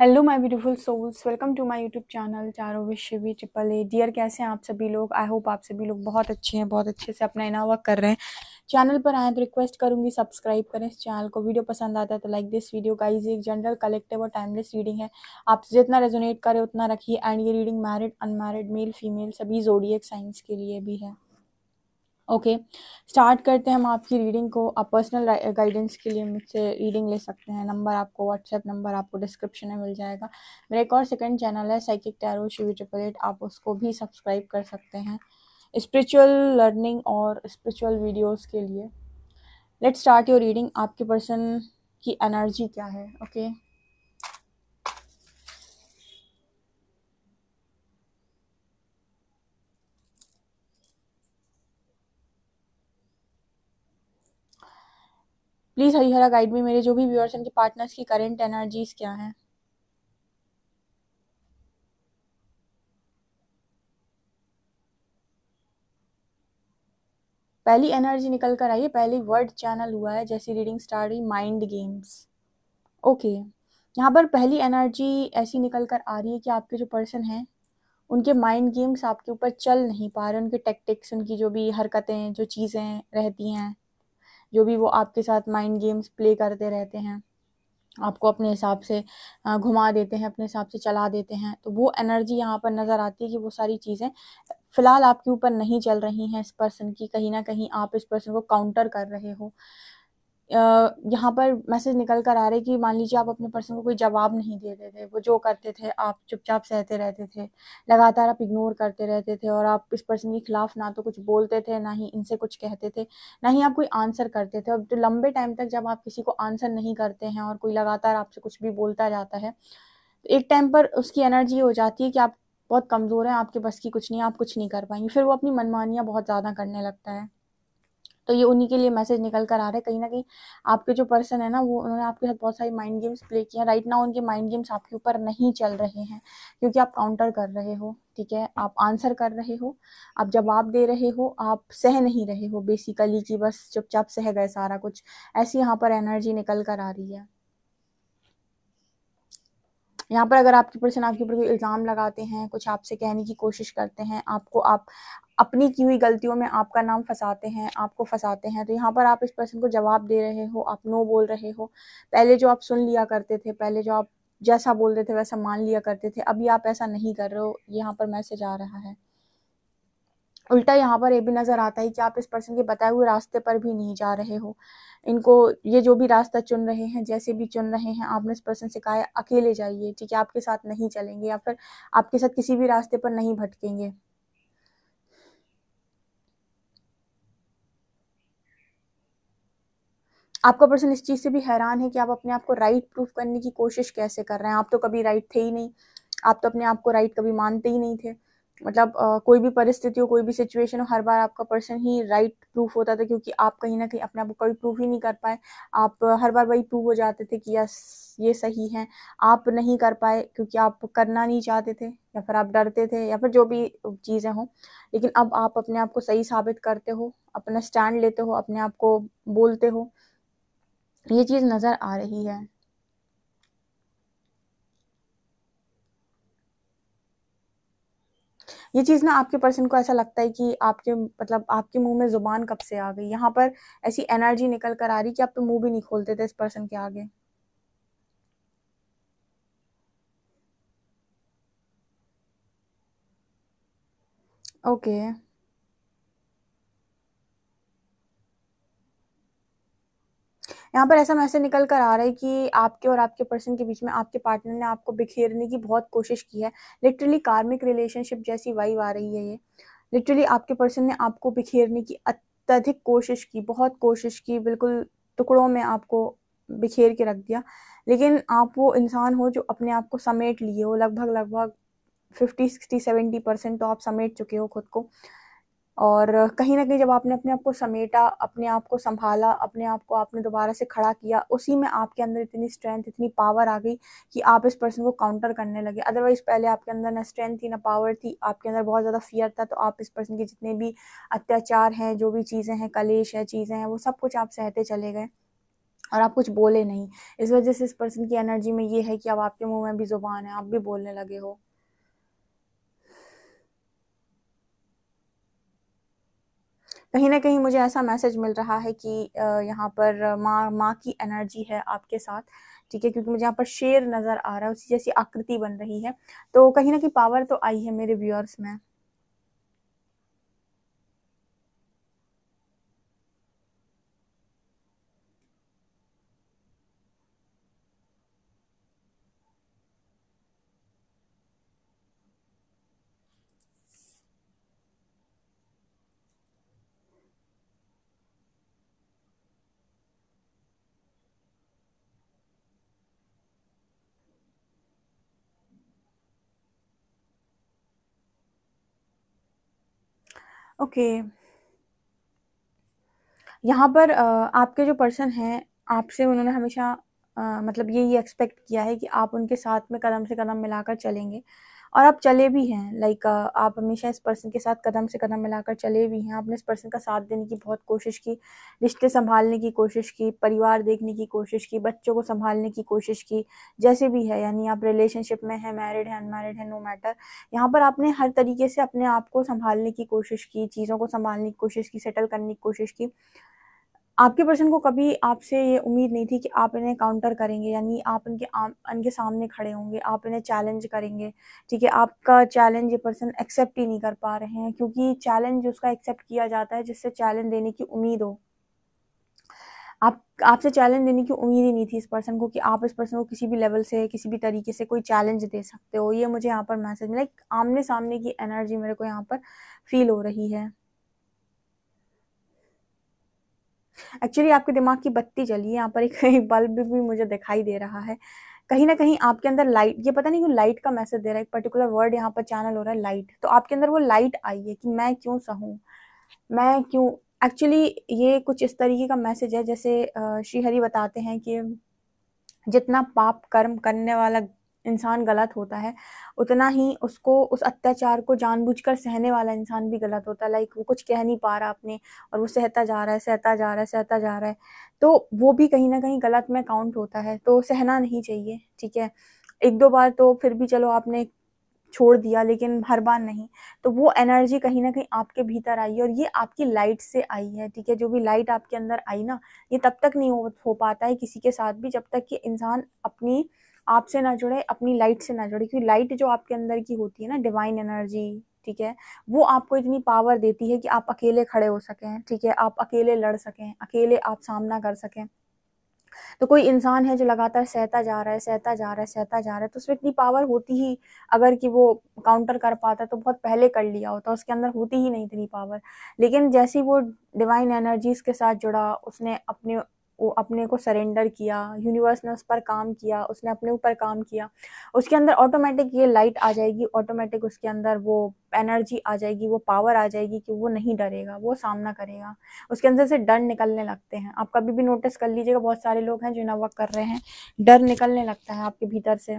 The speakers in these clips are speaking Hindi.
Hello my beautiful souls welcome to my YouTube channel चारो विश शिवी ट्रिपल ए डियर कैसे हैं आप सभी लोग आई होप आप सभी लोग बहुत अच्छे हैं बहुत अच्छे से अपना इना वर्क कर रहे हैं चैनल पर आए तो रिक्वेस्ट करूंगी सब्सक्राइब करें इस चैनल को वीडियो पसंद आता है तो लाइक दिस वीडियो गाइज एक जनरल कलेक्टिव और टाइमलेस रीडिंग है आप जितना रेजोनेट करें उतना रखिए एंड ये reading married unmarried male female सभी एक साइंस के लिए भी है ओके स्टार्ट करते हैं हम आपकी रीडिंग को आप पर्सनल गाइडेंस के लिए मुझसे रीडिंग ले सकते हैं नंबर आपको व्हाट्सएप नंबर आपको डिस्क्रिप्शन में मिल जाएगा मेरा एक और सेकंड चैनल है psychic tarot Shivi triple eight आप उसको भी सब्सक्राइब कर सकते हैं स्पिरिचुअल लर्निंग और स्पिरिचुअल वीडियोस के लिए लेट स्टार्ट योर रीडिंग आपके पर्सन की एनर्जी क्या है ओके okay? प्लीज़ हरिहरा गाइड में मेरे जो भी व्यूअर्स हैं उनके पार्टनर्स की करेंट एनर्जीज क्या हैं पहली एनर्जी निकल कर आई है पहली वर्ड चैनल हुआ है जैसी रीडिंग स्टार्ट हुई माइंड गेम्स ओके यहाँ पर पहली एनर्जी ऐसी निकल कर आ रही है कि आपके जो पर्सन हैं उनके माइंड गेम्स आपके ऊपर चल नहीं पा रहे उनके टेक्टिक्स उनकी जो भी हरकतें जो चीज़ें रहती हैं जो भी वो आपके साथ माइंड गेम्स प्ले करते रहते हैं आपको अपने हिसाब से घुमा देते हैं अपने हिसाब से चला देते हैं तो वो एनर्जी यहाँ पर नज़र आती है कि वो सारी चीज़ें फ़िलहाल आपके ऊपर नहीं चल रही हैं इस पर्सन की कहीं ना कहीं आप इस पर्सन को काउंटर कर रहे हो यहाँ पर मैसेज निकल कर आ रहे कि मान लीजिए आप अपने पर्सन को कोई जवाब नहीं देते थे वो जो करते थे आप चुपचाप सहते रहते थे लगातार आप इग्नोर करते रहते थे और आप इस पर्सन के खिलाफ ना तो कुछ बोलते थे ना ही इनसे कुछ कहते थे ना ही आप कोई आंसर करते थे और तो लंबे टाइम तक जब आप किसी को आंसर नहीं करते हैं और कोई लगातार आपसे कुछ भी बोलता जाता है तो एक टाइम पर उसकी एनर्जी हो जाती है कि आप बहुत कमज़ोर हैं आपके बस की कुछ नहीं आप कुछ नहीं कर पाएंगे फिर वो अपनी मनमानियाँ बहुत ज़्यादा करने लगता है तो ये उन्हीं के लिए मैसेज निकल कर आ रहा है कहीं ना कहीं आपके जो पर्सन है ना वो उन्होंने आपके साथ बहुत सारी माइंड गेम्स प्ले किए हैं राइट नाउ उनके माइंड गेम्स आपके ऊपर नहीं चल रहे हैं क्योंकि आप काउंटर कर रहे हो ठीक है आप आंसर कर रहे हो आप जवाब दे रहे हो आप सह नहीं रहे हो बेसिकली कि बस चुपचाप सह गए सारा कुछ ऐसी यहाँ पर एनर्जी निकल कर आ रही है यहाँ पर अगर आपके पर्सन आपके ऊपर कोई इल्ज़ाम लगाते हैं कुछ आपसे कहने की कोशिश करते हैं आपको आप अपनी की हुई गलतियों में आपका नाम फंसाते हैं आपको फंसाते हैं तो यहाँ पर आप इस पर्सन को जवाब दे रहे हो आप नो बोल रहे हो पहले जो आप सुन लिया करते थे पहले जो आप जैसा बोलते थे वैसा मान लिया करते थे अभी आप ऐसा नहीं कर रहे हो यहाँ पर मैसेज आ रहा है उल्टा यहाँ पर ये भी नज़र आता है कि आप इस पर्सन के बताए हुए रास्ते पर भी नहीं जा रहे हो इनको ये जो भी रास्ता चुन रहे हैं जैसे भी चुन रहे हैं आपने इस पर्सन से कहा है अकेले जाइए ठीक है आपके साथ नहीं चलेंगे या फिर आपके साथ किसी भी रास्ते पर नहीं भटकेंगे आपका पर्सन इस चीज़ से भी हैरान है कि आप अपने आप को राइट प्रूफ करने की कोशिश कैसे कर रहे हैं आप तो कभी राइट थे ही नहीं आप तो अपने आप को राइट कभी मानते ही नहीं थे मतलब आ, कोई भी परिस्थिति हो कोई भी सिचुएशन हो हर बार आपका पर्सन ही राइट प्रूफ होता था क्योंकि आप कहीं ना कहीं अपने आप को कभी प्रूफ ही नहीं कर पाए आप हर बार वही प्रूव हो जाते थे कि यस ये सही है आप नहीं कर पाए क्योंकि आप करना नहीं चाहते थे या फिर आप डरते थे या फिर जो भी चीज़ें हों लेकिन अब आप अपने आप को सही साबित करते हो अपना स्टैंड लेते हो अपने आप को बोलते हो ये चीज़ नज़र आ रही है ये चीज़ ना आपके पर्सन को ऐसा लगता है कि आपके मतलब आपके मुंह में ज़ुबान कब से आ गई यहाँ पर ऐसी एनर्जी निकल कर आ रही कि आप तो मुंह भी नहीं खोलते थे इस पर्सन के आगे ओके okay. यहाँ पर ऐसा मैसेज निकल कर आ रहा है कि आपके और आपके पर्सन के बीच में आपके पार्टनर ने आपको बिखेरने की बहुत कोशिश की है लिटरली कार्मिक रिलेशनशिप जैसी वाइव आ रही है ये लिटरली आपके पर्सन ने आपको बिखेरने की अत्यधिक कोशिश की बहुत कोशिश की बिल्कुल टुकड़ों में आपको बिखेर के रख दिया लेकिन आप वो इंसान हो जो अपने आप को समेट लिए हो लगभग लगभग फिफ्टी सिक्सटी सेवेंटी परसेंट तो आप समेट चुके हो खुद को और कहीं ना कहीं जब आपने अपने आप को समेटा अपने आप को संभाला अपने आप को आपने दोबारा से खड़ा किया उसी में आपके अंदर इतनी स्ट्रेंथ इतनी पावर आ गई कि आप इस पर्सन को काउंटर करने लगे अदरवाइज़ पहले आपके अंदर ना स्ट्रेंथ थी ना पावर थी आपके अंदर बहुत ज़्यादा फियर था तो आप इस पर्सन के जितने भी अत्याचार हैं जो भी चीज़ें हैं कलेश है चीज़ें हैं वो सब कुछ आप सहते चले गए और आप कुछ बोले नहीं इस वजह से इस पर्सन की एनर्जी में ये है कि अब आपके मुंह में भी ज़ुबान है आप भी बोलने लगे हो कहीं ना कहीं मुझे ऐसा मैसेज मिल रहा है कि यहाँ पर माँ माँ की एनर्जी है आपके साथ ठीक है क्योंकि मुझे यहाँ पर शेर नज़र आ रहा है उसी जैसी आकृति बन रही है तो कहीं ना कहीं पावर तो आई है मेरे व्यूअर्स में ओके यहाँ पर आपके जो पर्सन हैं आपसे उन्होंने हमेशा मतलब यही एक्सपेक्ट किया है कि आप उनके साथ में कदम से कदम मिलाकर चलेंगे और आप चले भी हैं लाइक आप हमेशा इस पर्सन के साथ कदम से कदम मिलाकर चले भी हैं आपने इस पर्सन का साथ देने की बहुत कोशिश की रिश्ते संभालने की कोशिश की परिवार देखने की कोशिश की बच्चों को संभालने की कोशिश की जैसे भी है यानी आप रिलेशनशिप में है मैरिड है अनमैरिड है नो मैटर यहाँ पर आपने हर तरीके से अपने आप को संभालने की कोशिश की चीज़ों को संभालने की कोशिश की सेटल करने की कोशिश की आपके पर्सन को कभी आपसे ये उम्मीद नहीं थी कि आप इन्हें काउंटर करेंगे यानी आप इनके आम इनके सामने खड़े होंगे आप इन्हें चैलेंज करेंगे ठीक है आपका चैलेंज ये पर्सन एक्सेप्ट ही नहीं कर पा रहे हैं क्योंकि चैलेंज उसका एक्सेप्ट किया जाता है जिससे चैलेंज देने की उम्मीद हो आप आपसे चैलेंज देने की उम्मीद ही नहीं थी इस पर्सन को कि आप इस पर्सन को किसी भी लेवल से किसी भी तरीके से कोई चैलेंज दे सकते हो ये मुझे यहाँ पर मैसेज मिला आमने सामने की एनर्जी मेरे को यहाँ पर फील हो रही है एक्चुअली आपके दिमाग की बत्ती जली है यहाँ पर एक बल्ब भी मुझे दिखाई दे रहा है कहीं ना कहीं आपके अंदर लाइट ये पता नहीं क्यों लाइट का मैसेज दे रहा है एक पर्टिकुलर वर्ड यहाँ पर चैनल हो रहा है लाइट तो आपके अंदर वो लाइट आई है कि मैं क्यों सहूँ मैं क्यों एक्चुअली ये कुछ इस तरीके का मैसेज है जैसे श्रीहरि बताते हैं कि जितना पाप कर्म करने वाला इंसान गलत होता है उतना ही उसको उस अत्याचार को जानबूझकर सहने वाला इंसान भी गलत होता है लाइक वो कुछ कह नहीं पा रहा अपने और वो सहता जा रहा है सहता जा रहा है सहता जा रहा है तो वो भी कहीं ना कहीं गलत में काउंट होता है तो सहना नहीं चाहिए ठीक है एक दो बार तो फिर भी चलो आपने छोड़ दिया लेकिन हर बार नहीं तो वो एनर्जी कहीं ना कहीं आपके भीतर आई है और ये आपकी लाइट से आई है ठीक है जो भी लाइट आपके अंदर आई ना ये तब तक नहीं हो, हो पाता है किसी के साथ भी जब तक कि इंसान अपनी आपसे ना जुड़े अपनी लाइट से ना जुड़े क्योंकि लाइट जो आपके अंदर की होती है ना डिवाइन एनर्जी ठीक है वो आपको इतनी पावर देती है कि आप अकेले खड़े हो सकें ठीक है आप अकेले लड़ सकें अकेले आप सामना कर सकें तो कोई इंसान है जो लगातार सहता जा रहा है सहता जा रहा है सहता जा रहा है तो उसमें इतनी पावर होती ही अगर कि वो काउंटर कर पाता तो बहुत पहले कर लिया होता उसके अंदर होती ही नहीं इतनी पावर लेकिन जैसी वो डिवाइन एनर्जीज के साथ जुड़ा उसने अपने वो अपने को सरेंडर किया यूनिवर्स ने उस पर काम किया उसने अपने ऊपर काम किया उसके अंदर ऑटोमेटिक ये लाइट आ जाएगी ऑटोमेटिक उसके अंदर वो एनर्जी आ जाएगी वो पावर आ जाएगी कि वो नहीं डरेगा वो सामना करेगा उसके अंदर से डर निकलने लगते हैं आप कभी भी नोटिस कर लीजिएगा बहुत सारे लोग हैं जो नवक कर रहे हैं डर निकलने लगता है आपके भीतर से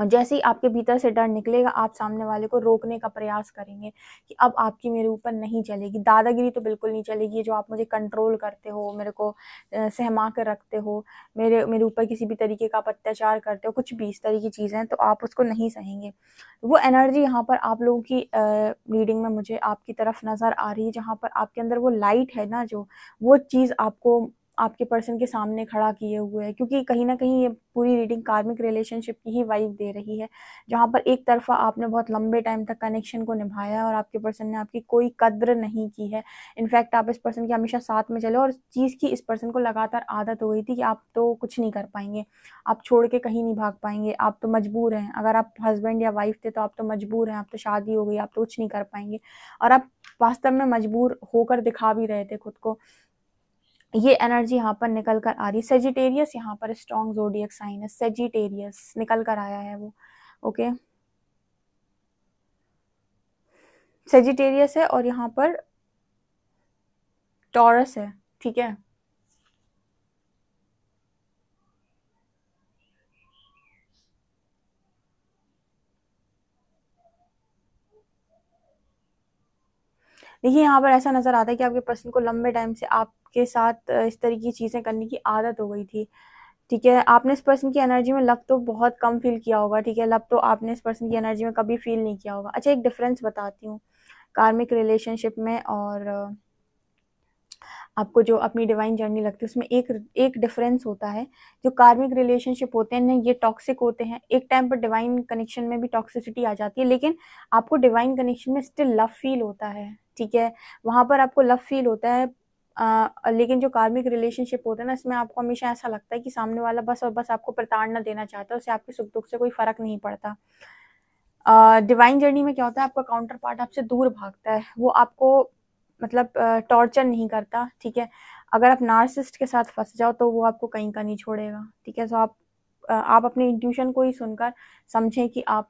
और जैसे ही आपके भीतर से डर निकलेगा आप सामने वाले को रोकने का प्रयास करेंगे कि अब आपकी मेरे ऊपर नहीं चलेगी दादागिरी तो बिल्कुल नहीं चलेगी जो आप मुझे कंट्रोल करते हो मेरे को सहमा कर रखते हो मेरे मेरे ऊपर किसी भी तरीके का अत्याचार करते हो कुछ भी इस तरह की चीज़ें हैं तो आप उसको नहीं सहेंगे वो एनर्जी यहाँ पर आप लोगों की रीडिंग में मुझे आपकी तरफ नज़र आ रही है जहाँ पर आपके अंदर वो लाइट है ना जो वो चीज़ आपको आपके पर्सन के सामने खड़ा किए हुए है क्योंकि कहीं ना कहीं ये पूरी रीडिंग कार्मिक रिलेशनशिप की ही वाइब दे रही है जहाँ पर एक तरफा आपने बहुत लंबे टाइम तक कनेक्शन को निभाया है और आपके पर्सन ने आपकी कोई कद्र नहीं की है इनफैक्ट आप इस पर्सन के हमेशा साथ में चले और इस चीज़ की इस पर्सन को लगातार आदत हो गई थी कि आप तो कुछ नहीं कर पाएंगे आप छोड़ के कहीं नहीं भाग पाएंगे आप तो मजबूर हैं अगर आप हस्बैंड या वाइफ थे तो आप तो मजबूर हैं आप तो शादी हो गई आप तो कुछ नहीं कर पाएंगे और आप वास्तव में मजबूर होकर दिखा भी रहे थे खुद को ये एनर्जी यहाँ पर निकल कर आ रही है सेजिटेरियस यहाँ पर स्ट्रॉन्ग जोडियक साइन है सेजिटेरियस निकल कर आया है वो ओके सेजिटेरियस है और यहाँ पर टॉरस है ठीक है देखिए यहाँ पर ऐसा नज़र आता है कि आपके पर्सन को लंबे टाइम से आपके साथ इस तरह की चीज़ें करने की आदत हो गई थी ठीक है आपने इस पर्सन की एनर्जी में लव तो बहुत कम फील किया होगा ठीक है लव तो आपने इस पर्सन की एनर्जी में कभी फील नहीं किया होगा अच्छा एक डिफरेंस बताती हूँ कार्मिक रिलेशनशिप में और आपको जो अपनी डिवाइन जर्नी लगती है उसमें एक एक डिफरेंस होता है जो कार्मिक रिलेशनशिप होते हैं ये टॉक्सिक होते हैं एक टाइम पर डिवाइन कनेक्शन में भी टॉक्सिसिटी आ जाती है लेकिन आपको डिवाइन कनेक्शन में स्टिल लव फील होता है ठीक है वहाँ पर आपको लव फील होता है आ, लेकिन जो कार्मिक रिलेशनशिप होता है ना इसमें आपको हमेशा ऐसा लगता है कि सामने वाला बस और बस आपको प्रताड़ना देना चाहता है उससे आपके सुख दुख से कोई फर्क नहीं पड़ता डिवाइन जर्नी में क्या होता है आपका काउंटर पार्ट आपसे दूर भागता है वो आपको मतलब टॉर्चर नहीं करता ठीक है अगर आप नार्सिस्ट के साथ फंस जाओ तो वो आपको कहीं का नहीं छोड़ेगा ठीक है सो आप आप अपने इंट्यूशन को ही सुनकर समझें कि आप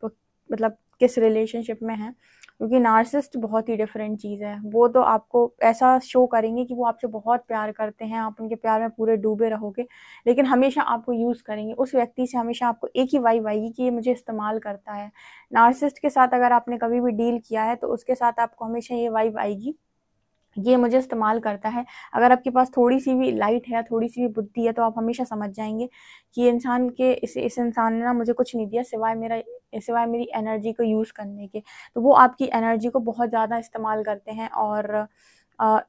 मतलब किस रिलेशनशिप में हैं क्योंकि नार्सिस्ट बहुत ही डिफरेंट चीज़ है वो तो आपको ऐसा शो करेंगे कि वो आपसे बहुत प्यार करते हैं आप उनके प्यार में पूरे डूबे रहोगे लेकिन हमेशा आपको यूज़ करेंगे उस व्यक्ति से हमेशा आपको एक ही वाइब आएगी कि ये मुझे इस्तेमाल करता है नार्सिस्ट के साथ अगर आपने कभी भी डील किया है तो उसके साथ आपको हमेशा ये वाइब आएगी ये मुझे इस्तेमाल करता है अगर आपके पास थोड़ी सी भी लाइट है थोड़ी सी भी बुद्धि है तो आप हमेशा समझ जाएंगे कि इंसान के इस इस इंसान ने ना मुझे कुछ नहीं दिया सिवाय मेरा सिवाय मेरी एनर्जी को यूज़ करने के तो वो आपकी एनर्जी को बहुत ज़्यादा इस्तेमाल करते हैं और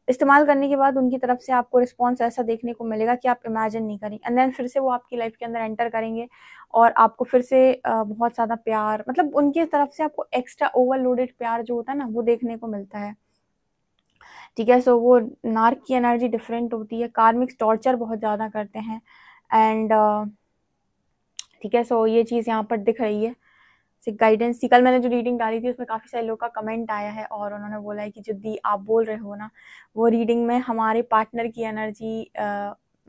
इस्तेमाल करने के बाद उनकी तरफ से आपको रिस्पॉन्स ऐसा देखने को मिलेगा कि आप इमेजिन नहीं करें एंड देन फिर से वो आपकी लाइफ के अंदर एंटर करेंगे और आपको फिर से बहुत ज़्यादा प्यार मतलब उनकी तरफ से आपको एक्स्ट्रा ओवरलोडेड प्यार जो होता है ना वो देखने को मिलता है ठीक है सो वो नार्क की एनर्जी डिफरेंट होती है कार्मिक्स टॉर्चर बहुत ज़्यादा करते हैं एंड uh, ठीक है सो ये चीज़ यहाँ पर दिख रही है गाइडेंस कल मैंने जो रीडिंग डाली थी उसमें काफ़ी सारे लोग का कमेंट आया है और उन्होंने बोला है कि जो दी आप बोल रहे हो ना वो रीडिंग में हमारे पार्टनर की एनर्जी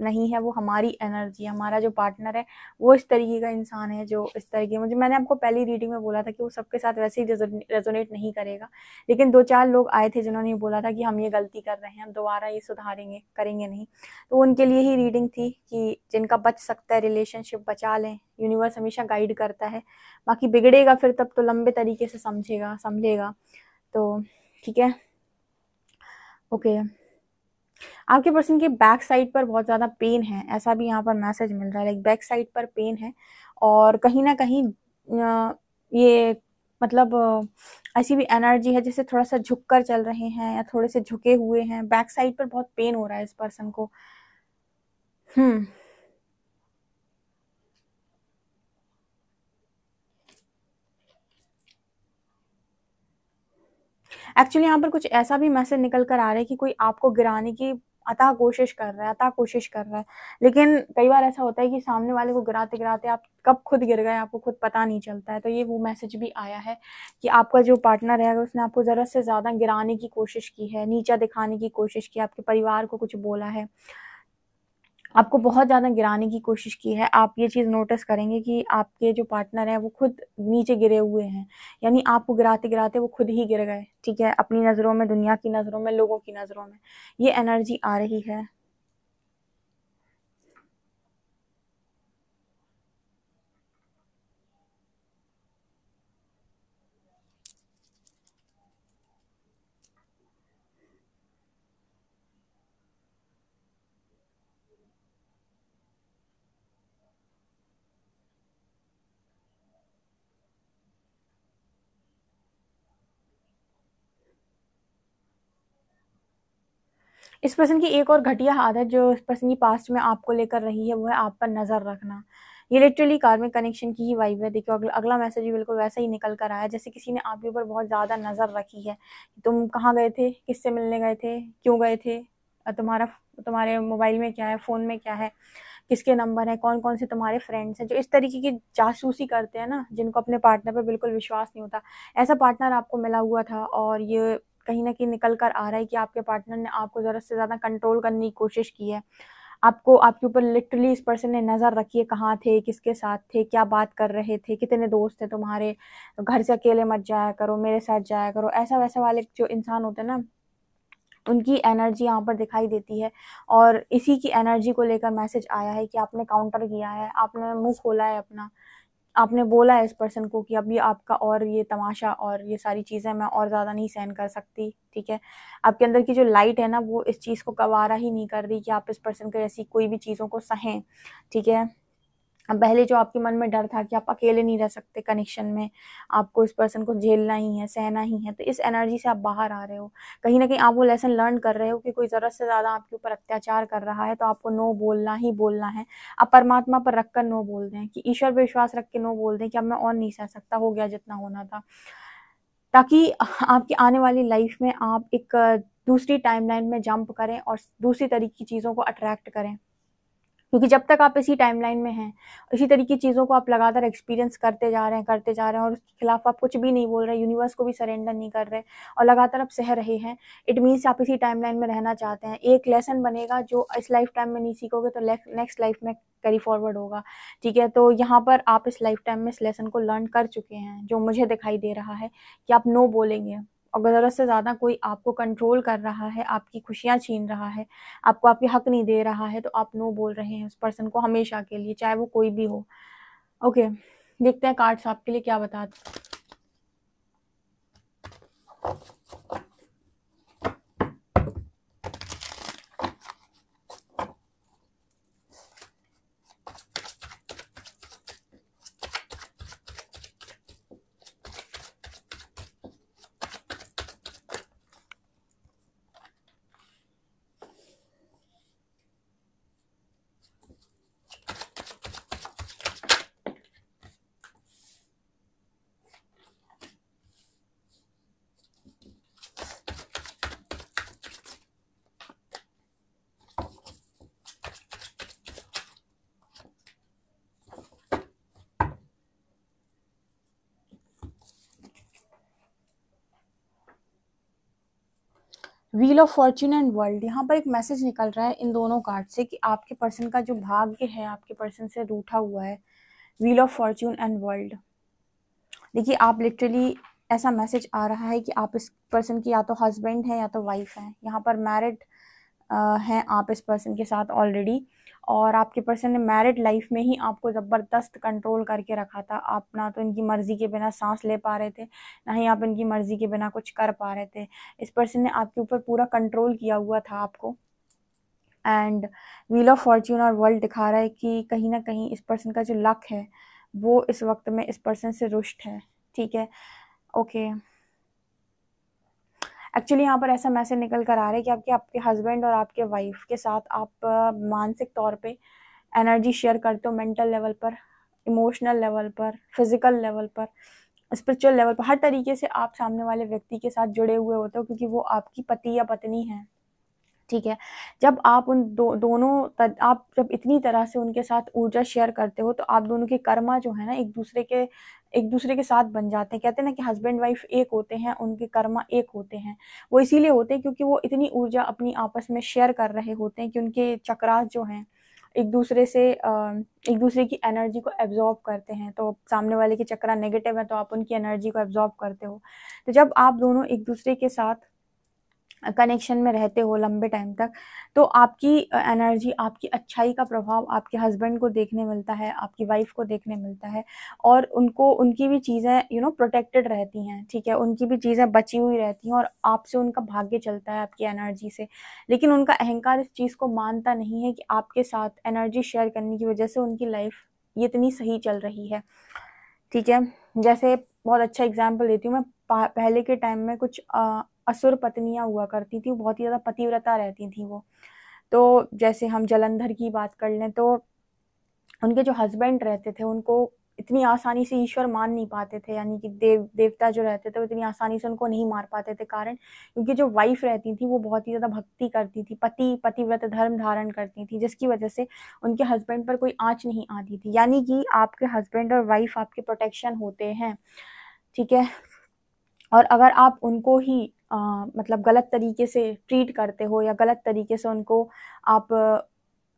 नहीं है वो हमारी एनर्जी हमारा जो पार्टनर है वो इस तरीके का इंसान है जो इस तरीके मुझे मैंने आपको पहली रीडिंग में बोला था कि वो सबके साथ वैसे ही रेजोनेट नहीं करेगा लेकिन दो चार लोग आए थे जिन्होंने बोला था कि हम ये गलती कर रहे हैं हम दोबारा ये सुधारेंगे करेंगे नहीं तो उनके लिए ही रीडिंग थी कि जिनका बच सकता है रिलेशनशिप बचा लें यूनिवर्स हमेशा गाइड करता है बाकी बिगड़ेगा फिर तब तो लंबे तरीके से समझेगा समझेगा तो ठीक है ओके okay. आपके पर्सन के बैक साइड पर बहुत ज़्यादा पेन है ऐसा भी यहाँ पर मैसेज मिल रहा है लाइक बैक साइड पर पेन है और कहीं ना कहीं ये मतलब ऐसी भी एनर्जी है जैसे थोड़ा सा झुक कर चल रहे हैं या थोड़े से झुके हुए हैं बैक साइड पर बहुत पेन हो रहा है इस पर्सन को हम्म एक्चुअली यहाँ पर कुछ ऐसा भी मैसेज निकल कर आ रहा है कि कोई आपको गिराने की अतः कोशिश कर रहा है अतः कोशिश कर रहा है लेकिन कई बार ऐसा होता है कि सामने वाले को गिराते गिराते आप कब खुद गिर गए आपको खुद पता नहीं चलता है तो ये वो मैसेज भी आया है कि आपका जो पार्टनर है उसने आपको ज़रूरत से ज़्यादा गिराने की कोशिश की है नीचा दिखाने की कोशिश की आपके परिवार को कुछ बोला है आपको बहुत ज़्यादा गिराने की कोशिश की है आप ये चीज़ नोटिस करेंगे कि आपके जो पार्टनर हैं वो खुद नीचे गिरे हुए हैं यानी आपको गिराते गिराते वो खुद ही गिर गए ठीक है अपनी नज़रों में दुनिया की नज़रों में लोगों की नज़रों में ये एनर्जी आ रही है इस पर्सन की एक और घटिया आदत जो इस पर्सन की पास्ट में आपको लेकर रही है वो है आप पर नज़र रखना ये लिटरली कार्मिक कनेक्शन की ही वाइब है देखो अगला अगला मैसेज भी बिल्कुल वैसा ही निकल कर आया जैसे किसी ने आपके ऊपर बहुत ज़्यादा नज़र रखी है तुम कहाँ गए थे किससे मिलने गए थे क्यों गए थे तुम्हारा तुम्हारे मोबाइल में क्या है फ़ोन में क्या है किसके नंबर है कौन कौन से तुम्हारे फ्रेंड्स हैं जो इस तरीके की जासूसी करते हैं ना जिनको अपने पार्टनर पर बिल्कुल विश्वास नहीं होता ऐसा पार्टनर आपको मिला हुआ था और ये कहीं ना कहीं निकल कर आ रहा है कि आपके पार्टनर ने आपको ज़रूरत से ज़्यादा कंट्रोल करने की कोशिश की है आपको आपके ऊपर लिटरली इस पर्सन ने नज़र रखी है कहाँ थे किसके साथ थे क्या बात कर रहे थे कितने दोस्त थे तुम्हारे घर से अकेले मत जाया करो मेरे साथ जाया करो ऐसा वैसा वाले जो इंसान होते हैं ना उनकी एनर्जी यहाँ पर दिखाई देती है और इसी की एनर्जी को लेकर मैसेज आया है कि आपने काउंटर किया है आपने मुंह खोला है अपना आपने बोला है इस पर्सन को कि अब ये आपका और ये तमाशा और ये सारी चीज़ें मैं और ज़्यादा नहीं सहन कर सकती ठीक है आपके अंदर की जो लाइट है ना वो इस चीज़ को गवारा ही नहीं कर रही कि आप इस पर्सन के ऐसी कोई भी चीज़ों को सहें ठीक है पहले जो आपके मन में डर था कि आप अकेले नहीं रह सकते कनेक्शन में आपको इस पर्सन को झेलना ही है सहना ही है तो इस एनर्जी से आप बाहर आ रहे हो कहीं ना कहीं आप वो लेसन लर्न कर रहे हो कि कोई ज़रूरत से ज़्यादा आपके ऊपर अत्याचार कर रहा है तो आपको नो बोलना ही बोलना है आप परमात्मा पर रख कर नो बोल दें कि ईश्वर पर विश्वास रख के नो बोल दें कि अब मैं और नहीं सह सकता हो गया जितना होना था ताकि आपकी आने वाली लाइफ में आप एक दूसरी टाइमलाइन में जंप करें और दूसरी तरीके की चीज़ों को अट्रैक्ट करें क्योंकि जब तक आप इसी टाइमलाइन में हैं इसी तरीके की चीज़ों को आप लगातार एक्सपीरियंस करते जा रहे हैं करते जा रहे हैं और उसके खिलाफ आप कुछ भी नहीं बोल रहे यूनिवर्स को भी सरेंडर नहीं कर रहे और लगातार आप सह रहे हैं इट मीन्स आप इसी टाइम में रहना चाहते हैं एक लेसन बनेगा जो इस लाइफ टाइम में नहीं सीखोगे तो नेक्स्ट लाइफ में कैरी फॉरवर्ड होगा ठीक है तो यहाँ पर आप इस लाइफ टाइम में इस लेसन को लर्न कर चुके हैं जो मुझे दिखाई दे रहा है कि आप नो बोलेंगे और ज़रूरत से ज़्यादा कोई आपको कंट्रोल कर रहा है आपकी खुशियाँ छीन रहा है आपको आपके हक नहीं दे रहा है तो आप नो बोल रहे हैं उस पर्सन को हमेशा के लिए चाहे वो कोई भी हो ओके देखते हैं कार्ड्स आपके लिए क्या बता wheel of fortune and world यहाँ पर एक मैसेज निकल रहा है इन दोनों कार्ड से कि आपके पर्सन का जो भाग्य है आपके पर्सन से रूठा हुआ है wheel of fortune and world देखिए आप लिटरली ऐसा मैसेज आ रहा है कि आप इस पर्सन की या तो हस्बैंड हैं या तो वाइफ हैं यहाँ पर मैरिड हैं आप इस पर्सन के साथ ऑलरेडी और आपके पर्सन ने मैरिड लाइफ में ही आपको ज़बरदस्त कंट्रोल करके रखा था आप ना तो इनकी मर्ज़ी के बिना सांस ले पा रहे थे ना ही आप इनकी मर्ज़ी के बिना कुछ कर पा रहे थे इस पर्सन ने आपके ऊपर पूरा कंट्रोल किया हुआ था आपको एंड व्हील ऑफ फॉर्च्यून और वर्ल्ड दिखा रहा है कि कहीं ना कहीं इस पर्सन का जो लक है वो इस वक्त में इस पर्सन से रुष्ट है ठीक है ओके okay. एक्चुअली यहाँ पर ऐसा मैसेज निकल कर आ रहा है कि आपके आपके हस्बैंड और आपके वाइफ के साथ आप मानसिक तौर पे एनर्जी शेयर करते हो मेंटल लेवल पर इमोशनल लेवल पर फिजिकल लेवल पर स्पिरिचुअल लेवल पर हर तरीके से आप सामने वाले व्यक्ति के साथ जुड़े हुए होते हो क्योंकि वो आपकी पति या पत्नी है ठीक है जब आप उन दो दोनों तर, आप जब इतनी तरह से उनके साथ ऊर्जा शेयर करते हो तो आप दोनों के कर्मा जो है ना एक दूसरे के एक दूसरे के साथ बन जाते हैं कहते हैं ना कि हस्बैंड वाइफ एक होते हैं उनके कर्मा एक होते हैं वो इसीलिए होते हैं क्योंकि वो इतनी ऊर्जा अपनी आपस में शेयर कर रहे होते हैं कि उनके चक्रास जो हैं एक दूसरे से एक दूसरे की एनर्जी को एब्जॉर्ब करते हैं तो सामने वाले के चक्रा नेगेटिव है तो आप उनकी एनर्जी को एब्जॉर्ब करते हो तो जब आप दोनों एक दूसरे के साथ कनेक्शन में रहते हो लंबे टाइम तक तो आपकी एनर्जी आपकी अच्छाई का प्रभाव आपके हस्बैंड को देखने मिलता है आपकी वाइफ को देखने मिलता है और उनको उनकी भी चीज़ें यू नो प्रोटेक्टेड रहती हैं ठीक है उनकी भी चीज़ें बची हुई रहती हैं और आपसे उनका भाग्य चलता है आपकी एनर्जी से लेकिन उनका अहंकार इस चीज़ को मानता नहीं है कि आपके साथ एनर्जी शेयर करने की वजह से उनकी लाइफ इतनी सही चल रही है ठीक है जैसे बहुत अच्छा एग्जाम्पल देती हूँ मैं पहले के टाइम में कुछ असुर पत्नियां हुआ करती थी बहुत ही ज़्यादा पतिव्रता रहती थी वो तो जैसे हम जलंधर की बात कर लें तो उनके जो हस्बैंड रहते थे उनको इतनी आसानी से ईश्वर मान नहीं पाते थे यानी कि देव देवता जो रहते थे वो इतनी आसानी से उनको नहीं मार पाते थे कारण क्योंकि जो वाइफ रहती थी वो बहुत ही ज़्यादा भक्ति करती थी पति पतिव्रत धर्म धारण करती थी जिसकी वजह से उनके हस्बैंड पर कोई आँच नहीं आती थी यानी कि आपके हस्बैंड और वाइफ आपके प्रोटेक्शन होते हैं ठीक है और अगर आप उनको ही आ, मतलब गलत तरीके से ट्रीट करते हो या गलत तरीके से उनको आप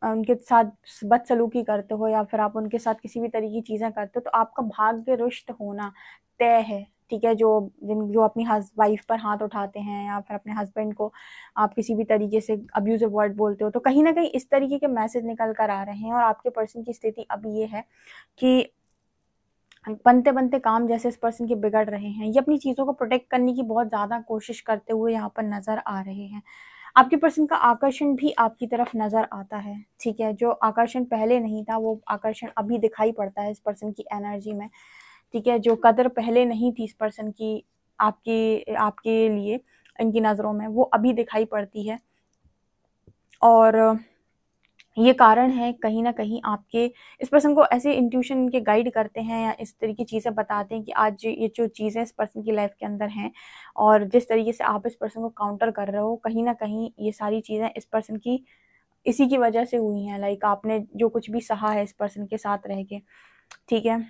उनके साथ बदसलूकी करते हो या फिर आप उनके साथ किसी भी तरीके की चीज़ें करते हो तो आपका भाग्य रुष्ट होना तय है ठीक है जो जिन जो अपनी वाइफ पर हाथ उठाते हैं या फिर अपने हस्बैंड को आप किसी भी तरीके से अब्यूजिव वर्ड बोलते हो तो कहीं ना कहीं इस तरीके के मैसेज निकल कर आ रहे हैं और आपके पर्सन की स्थिति अब ये है कि बनते बनते काम जैसे इस पर्सन के बिगड़ रहे हैं ये अपनी चीज़ों को प्रोटेक्ट करने की बहुत ज़्यादा कोशिश करते हुए यहाँ पर नज़र आ रहे हैं आपके पर्सन का आकर्षण भी आपकी तरफ नज़र आता है ठीक है जो आकर्षण पहले नहीं था वो आकर्षण अभी दिखाई पड़ता है इस पर्सन की एनर्जी में ठीक है जो कदर पहले नहीं थी इस पर्सन की आपके आपके लिए इनकी नज़रों में वो अभी दिखाई पड़ती है और ये कारण है कहीं ना कहीं आपके इस पर्सन को ऐसे इंट्यूशन के गाइड करते हैं या इस तरीके की चीज़ें बताते हैं कि आज ये जो चीज़ें इस पर्सन की लाइफ के अंदर हैं और जिस तरीके से आप इस पर्सन को काउंटर कर रहे हो कहीं ना कहीं ये सारी चीज़ें इस पर्सन की इसी की वजह से हुई हैं लाइक आपने जो कुछ भी सहा है इस पर्सन के साथ रह के ठीक है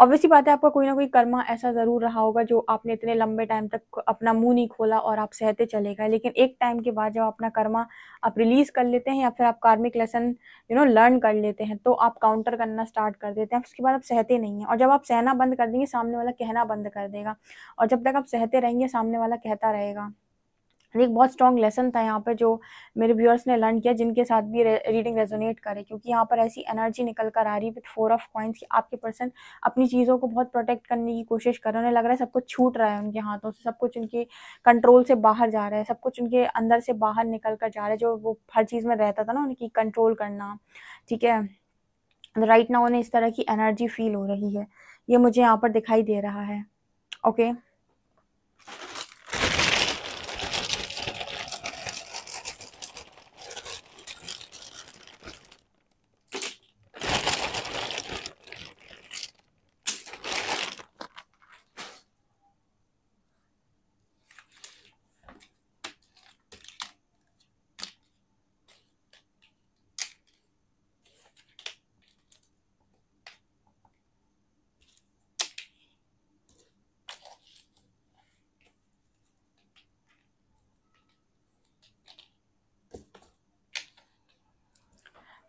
ऑब्वियसली बात है आपका कोई ना कोई कर्मा ऐसा ज़रूर रहा होगा जो आपने इतने लंबे टाइम तक अपना मुंह नहीं खोला और आप सहते चले गए लेकिन एक टाइम के बाद जब अपना कर्मा आप रिलीज़ कर लेते हैं या फिर आप कार्मिक लेसन यू नो लर्न कर लेते हैं तो आप काउंटर करना स्टार्ट कर देते हैं उसके बाद आप सहते नहीं हैं और जब आप सहना बंद कर देंगे सामने वाला कहना बंद कर देगा और जब तक आप सहते रहेंगे सामने वाला कहता रहेगा एक बहुत स्ट्रॉन्ग लेसन था यहाँ पर जो मेरे व्यूअर्स ने लर्न किया जिनके साथ भी रे, रीडिंग रेजोनेट करे क्योंकि यहाँ पर ऐसी एनर्जी निकल कर आ रही है विथ फोर ऑफ कॉइन्स कि आपके पर्सन अपनी चीज़ों को बहुत प्रोटेक्ट करने की कोशिश कर रहे हैं उन्हें लग रहा है सब कुछ छूट रहा है उनके हाथों से सब कुछ उनके कंट्रोल से बाहर जा रहा है सब कुछ उनके अंदर से बाहर निकल कर जा रहा है जो वो हर चीज़ में रहता था ना उनकी कंट्रोल करना ठीक है राइट ना उन्हें इस तरह की एनर्जी फील हो रही है ये मुझे यहाँ पर दिखाई दे रहा है okay okay?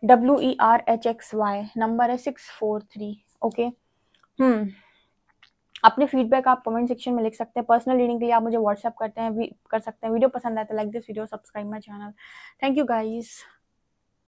W E R H X Y number है six four three okay hmm अपने फीडबैक आप कमेंट सेक्शन में लिख सकते हैं पर्सनल रीडिंग के लिए आप मुझे व्हाट्सअप करते हैं कर सकते हैं वीडियो पसंद आए तो like this video subscribe my channel thank you guys